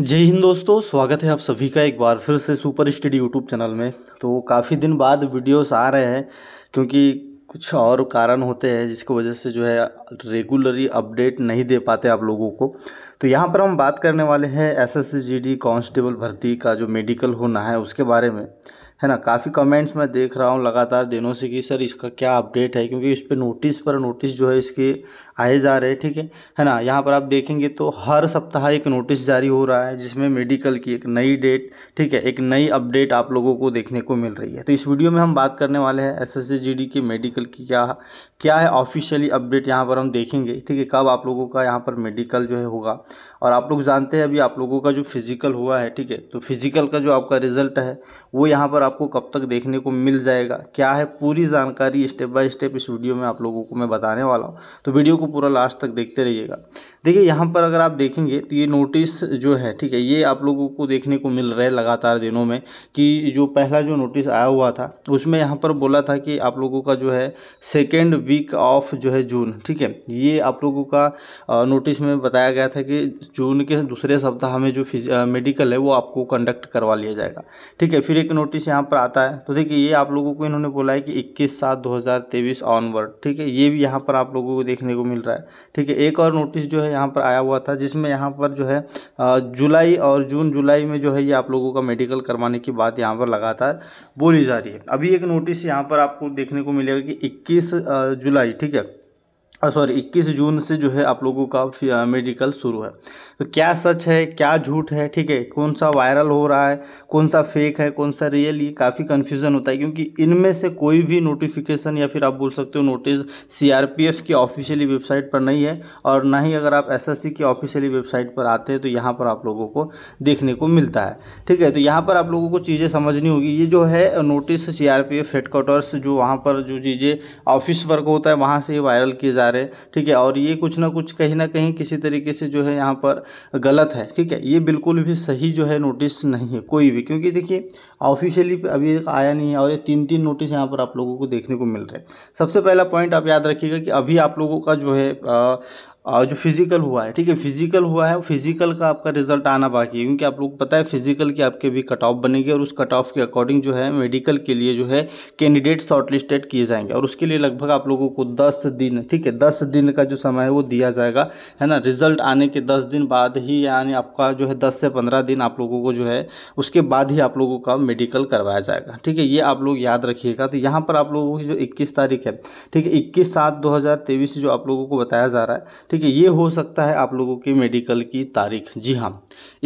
जय हिंद दोस्तों स्वागत है आप सभी का एक बार फिर से सुपर स्टडी यूट्यूब चैनल में तो काफ़ी दिन बाद वीडियोस आ रहे हैं क्योंकि कुछ और कारण होते हैं जिसकी वजह से जो है रेगुलरली अपडेट नहीं दे पाते आप लोगों को तो यहाँ पर हम बात करने वाले हैं एस एस कांस्टेबल भर्ती का जो मेडिकल होना है उसके बारे में है ना काफ़ी कमेंट्स मैं देख रहा हूँ लगातार दिनों से कि सर इसका क्या अपडेट है क्योंकि इस पर नोटिस पर नोटिस जो है इसकी आए जा रहे हैं ठीक है है ना यहाँ पर आप देखेंगे तो हर सप्ताह एक नोटिस जारी हो रहा है जिसमें मेडिकल की एक नई डेट ठीक है एक नई अपडेट आप लोगों को देखने को मिल रही है तो इस वीडियो में हम बात करने वाले हैं एस एस के मेडिकल की क्या क्या है ऑफिशियली अपडेट यहाँ पर हम देखेंगे ठीक है कब आप लोगों का यहाँ पर मेडिकल जो है होगा और आप लोग जानते हैं अभी आप लोगों का जो फिज़िकल हुआ है ठीक है तो फिज़िकल का जो आपका रिजल्ट है वो यहाँ पर आपको कब तक देखने को मिल जाएगा क्या है पूरी जानकारी स्टेप बाय स्टेप इस वीडियो में आप लोगों को मैं बताने वाला हूँ तो वीडियो को को पूरा लास्ट तक देखते रहिएगा देखिए यहाँ पर अगर आप देखेंगे तो ये नोटिस जो है ठीक है ये आप लोगों को देखने को मिल रहा है लगातार दिनों में कि जो पहला जो नोटिस आया हुआ था उसमें यहाँ पर बोला था कि आप लोगों का जो है सेकेंड वीक ऑफ जो है जून ठीक है ये आप लोगों का नोटिस में बताया गया था कि जून के दूसरे सप्ताह में जो मेडिकल है वो आपको कंडक्ट करवा लिया जाएगा ठीक है फिर एक नोटिस यहाँ पर आता है तो देखिए ये आप लोगों को इन्होंने बोला है कि इक्कीस सात दो ऑनवर्ड ठीक है ये भी यहाँ पर आप लोगों को देखने को मिल रहा है ठीक है एक और नोटिस जो है यहाँ पर आया हुआ था जिसमें यहाँ पर जो है जुलाई और जून जुलाई में जो है ये आप लोगों का मेडिकल करवाने की बात यहाँ पर लगातार बोली जा रही है अभी एक नोटिस यहाँ पर आपको देखने को मिलेगा कि इक्कीस जुलाई ठीक है सॉरी इक्कीस जून से जो है आप लोगों का मेडिकल शुरू है तो क्या सच है क्या झूठ है ठीक है कौन सा वायरल हो रहा है कौन सा फेक है कौन सा रियल ये काफ़ी कन्फ्यूज़न होता है क्योंकि इनमें से कोई भी नोटिफिकेशन या फिर आप बोल सकते हो नोटिस सीआरपीएफ की ऑफिशियली वेबसाइट पर नहीं है और ना ही अगर आप एसएससी की ऑफिशियली वेबसाइट पर आते हैं तो यहाँ पर आप लोगों को देखने को मिलता है ठीक है तो यहाँ पर आप लोगों को चीज़ें समझनी होगी ये जो है नोटिस सी आर हेडक्वार्टर्स जो वहाँ पर जो चीज़ें ऑफिस वर्क होता है वहाँ से वायरल किए जा रहे ठीक है और ये कुछ ना कुछ कहीं ना कहीं किसी तरीके से जो है यहाँ पर गलत है ठीक है ये बिल्कुल भी सही जो है नोटिस नहीं है कोई भी क्योंकि देखिए ऑफिशियली अभी आया नहीं है और ये तीन तीन नोटिस यहाँ पर आप लोगों को देखने को मिल रहे हैं सबसे पहला पॉइंट आप याद रखिएगा कि अभी आप लोगों का जो है आ, जो फिजिकल हुआ है ठीक है फिजिकल हुआ है फिजिकल का आपका रिजल्ट आना बाकी है क्योंकि आप लोग पता है फिजिकल की आपके भी कट ऑफ बनेगी और उस कट ऑफ के अकॉर्डिंग जो है मेडिकल के लिए जो है कैंडिडेट शॉर्टलिस्टेड किए जाएंगे और उसके लिए लगभग आप लोगों को दस दिन ठीक है दस दिन का जो समय है वो दिया जाएगा है ना रिजल्ट आने के दस दिन बाद ही यानी आपका जो है दस से पंद्रह दिन आप लोगों को जो है उसके बाद ही आप लोगों का मेडिकल करवाया जाएगा ठीक है ये आप लोग याद रखिएगा तो यहाँ पर आप लोगों की जो इक्कीस तारीख है ठीक है इक्कीस सात दो हज़ार तेईस जो आप लोगों को बताया जा रहा है ठीक है ये हो सकता है आप लोगों की मेडिकल की तारीख जी हाँ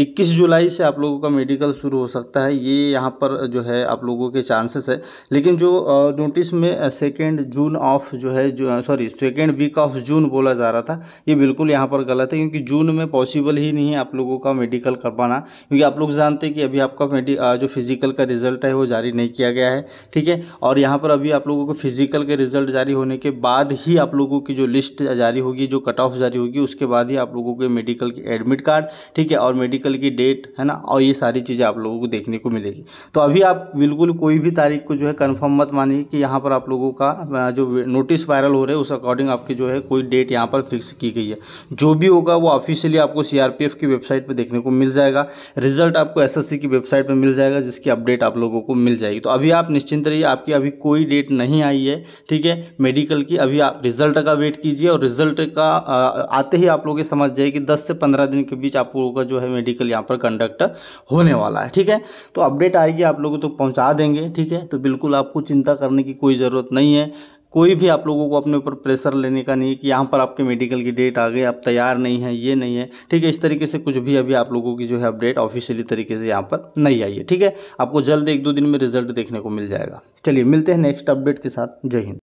इक्कीस जुलाई से आप लोगों का मेडिकल शुरू हो सकता है ये यहाँ पर जो है आप लोगों के चांसेस है लेकिन जो नोटिस में सेकेंड जून ऑफ जो है जो sorry second week of June बोला जा रहा था ये बिल्कुल यहाँ पर गलत है क्योंकि जून में पॉसिबल ही नहीं है आप लोगों का मेडिकल करवाना क्योंकि आप लोग जानते हैं कि अभी आपका जो फिजिकल का रिज़ल्ट है वो जारी नहीं किया गया है ठीक है और यहाँ पर अभी आप लोगों को फिजिकल के रिज़ल्ट जारी होने के बाद ही आप लोगों की जो लिस्ट जारी होगी जो कट ऑफ जारी होगी उसके बाद ही आप लोगों के मेडिकल की एडमिट कार्ड ठीक है और मेडिकल की डेट है ना और ये सारी चीज़ें आप लोगों को देखने को मिलेगी तो अभी आप बिल्कुल कोई भी तारीख को जो है कन्फर्म मत मानिए कि यहाँ पर आप लोगों का जो नोटिस वायरल हो रहे हैं उस अकॉर्डिंग आपकी जो है कोई डेट यहाँ पर फिक्स की गई है जो भी होगा वो ऑफिशियली आपको सीआरपीएफ की वेबसाइट पर देखने को मिल जाएगा रिजल्ट आपको एस की वेबसाइट पर मिल जाएगा जिसकी अपडेट आप लोगों को मिल जाएगी तो अभी आप निश्चिंत रहिए आपकी अभी कोई डेट नहीं आई है ठीक है मेडिकल की अभी आप रिजल्ट का वेट कीजिए और रिजल्ट का आते ही आप लोग समझ जाए कि दस से पंद्रह दिन के बीच आप लोगों का जो है मेडिकल यहाँ पर कंडक्ट होने वाला है ठीक है तो अपडेट आएगी आप लोगों तो पहुँचा देंगे ठीक है तो बिल्कुल आपको चिंता करने की कोई ज़रूरत नहीं है कोई भी आप लोगों को अपने ऊपर प्रेशर लेने का नहीं कि यहाँ पर आपके मेडिकल की डेट आ गई आप तैयार नहीं है ये नहीं है ठीक है इस तरीके से कुछ भी अभी आप लोगों की जो है अपडेट ऑफिशियली तरीके से यहाँ पर नहीं आई है ठीक है आपको जल्द एक दो दिन में रिजल्ट देखने को मिल जाएगा चलिए मिलते हैं नेक्स्ट अपडेट के साथ जय हिंद